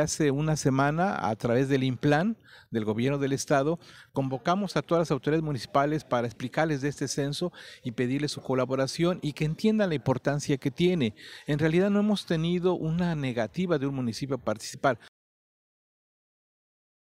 Hace una semana, a través del IMPLAN del gobierno del estado, convocamos a todas las autoridades municipales para explicarles de este censo y pedirles su colaboración y que entiendan la importancia que tiene. En realidad no hemos tenido una negativa de un municipio a participar.